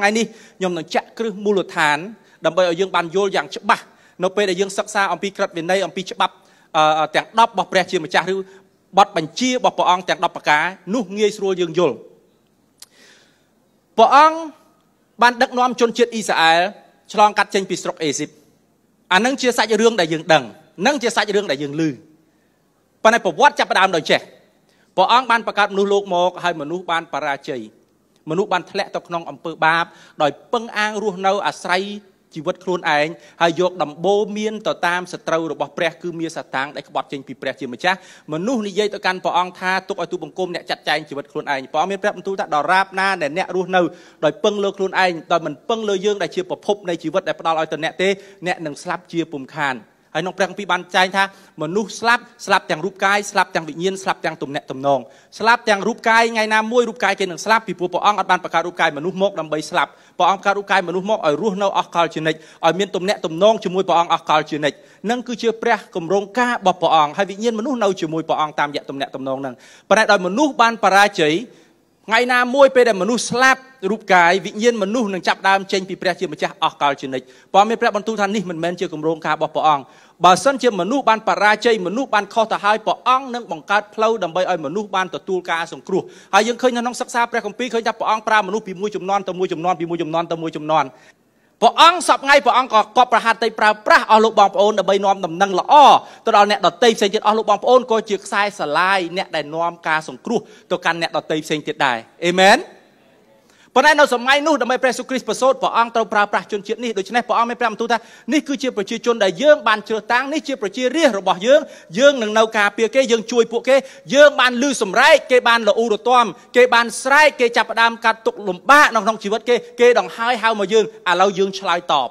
ថ្ងៃនេះខ្ញុំនឹងចាក់គ្រឹះមូលដ្ឋានដើម្បីឲ្យយើងបានយល់យ៉ាងច្បាស់នៅពេលដែលយើងសិក្សាអំពីក្រឹតវិន័យអំពីច្បាប់ទាំង10របស់ព្រះជាម្ចាស់ឬបទបញ្ជារបស់ព្រះអង្គទាំង10ប្រការនោះងាយស្រួលយើងយល់ព្រះអង្គបានដឹកនាំជនជាតិអ៊ីស្រាអែលឆ្លងកាត់ចេញពីស្រុកអេស៊ីបអានឹងជាសាច់រឿងដែលយើងដឹងនឹងជាសាច់រឿងដែលយើងឮប៉ុន្តែប្រវត្តិចាប់ផ្ដើមដោយចេះព្រះអង្គបានបង្កើតមនុស្សលោកមកហើយមនុស្សបានបរាជ័យមនុស្សបានធ្លាក់ទៅក្នុងអំពើបាបដោយពឹងអាងរស់នៅអាស្រ័យជីវិតខ្លួនឯងហើយយកដំបូលមានទៅតាមសត្រូវរបស់ព្រះគឺមាសតាំងដែលក្បត់ចេញពីព្រះជាម្ចាស់មនុស្សនិយាយទៅកាន់ព្រះអង្គថាទុកឲ្យទូបង្គំអ្នកចាត់ចែងជីវិតខ្លួនឯងព្រះអង្គមានប្រាប់បន្ទូលថាដរាបណាដែលអ្នករស់នៅដោយពឹងលើខ្លួនឯងដោយមិនពឹងលើយើងដែលជាប្រភពនៃជីវិតដែលផ្ដល់ឲ្យទៅអ្នកទេអ្នកនឹងស្លាប់ជាពុំខានហើយក្នុងព្រះគម្ពីរបានចែងថាមនុស្សស្លាប់ស្លាប់ទាំងរូបកាយស្លាប់ទាំងវិញ្ញាណស្លាប់ទាំងទំនាក់ទំនងស្លាប់ទាំងរូបកាយថ្ងៃណាមួយរូបកាយគេនឹងស្លាប់ពីព្រោះព្រះអង្គអត់បានបង្កើតរូបកាយមនុស្សមកដើម្បីស្លាប់ព្រះអង្គបង្កើតរូបកាយមនុស្សមកឲ្យរស់នៅអស់កលជានិច្ចឲ្យមានទំនាក់ទំនងជាមួយព្រះអង្គអស់កលជានិច្ចនឹងគឺជាព្រះគម្រោងការរបស់ព្រះអង្គហើយវិញ្ញាណមនុស្សនៅជាមួយព្រះអង្គតាមរយៈទំនាក់ទំនងនឹងប៉ុន្តែដោយមនុស្សបានបរាជ័យថ្ងៃណាមួយពេលដែលមនុស្សស្លាប់រូបកាយវិញ្ញាណមនុស្សនឹងចាប់ដើមចេញពីព្រះជាម្ចាស់អស់កលជានិច្ចព្រះមានព្រះបន្ទូលថានេះមិនមែនជាគម្រោងការរបស់ព្រះអង្គបើសិនជាមនុស្សបានបរាជ័យមនុស្សបានខុសទៅហើយព្រះអង្គនឹងបង្កើតផ្លូវដើម្បីឲ្យមនុស្សបានទទួលការសង្គ្រោះហើយយើងឃើញនៅក្នុងសិក្សាព្រះគម្ពីរឃើញថាព្រះអង្គប្រើមនុស្សពីមួយចំនួនទៅមួយចំនួនពីមួយចំនួនទៅមួយចំនួនព្រះអង្គសពថ្ងៃព្រះអង្គក៏កបប្រហាត់តែប្រើប្រាស់អស់លោកបងប្អូនដើម្បីនាំដំណឹងល្អទៅដល់អ្នកដទៃផ្សេងទៀតអស់លោកបងប្អូនក៏ជាខ្សែស្រឡាយអ្នកដែលនាំការសង្គ្រោះទៅកាន់អ្នកដទៃផ្សេងទៀតដែរអេមែនប៉ុន្តែនៅសម័យនោះដើម្បីព្រះសុគ្រីស្ទប្រសូតព្រះអង្គត្រូវប្រើប្រាស់ជនជាតិនេះដូច្នេះព្រះអង្គមានព្រះបន្ទូលថានេះគឺជាប្រជាជនដែលយើងបានជ្រើសតាំងនេះជាប្រជារាស្ត្ររបស់យើងយើងនឹងនៅការពារគេយើងជួយពួកគេយើងបានលឺសម្រែកគេបានលអ៊ូរទាំគេបានស្រែកគេចាប់ផ្ដើមកាត់ទុកលំបាកនៅក្នុងជីវិតគេគេដង្ហើយហៅមកយើងឥឡូវយើងឆ្លើយតប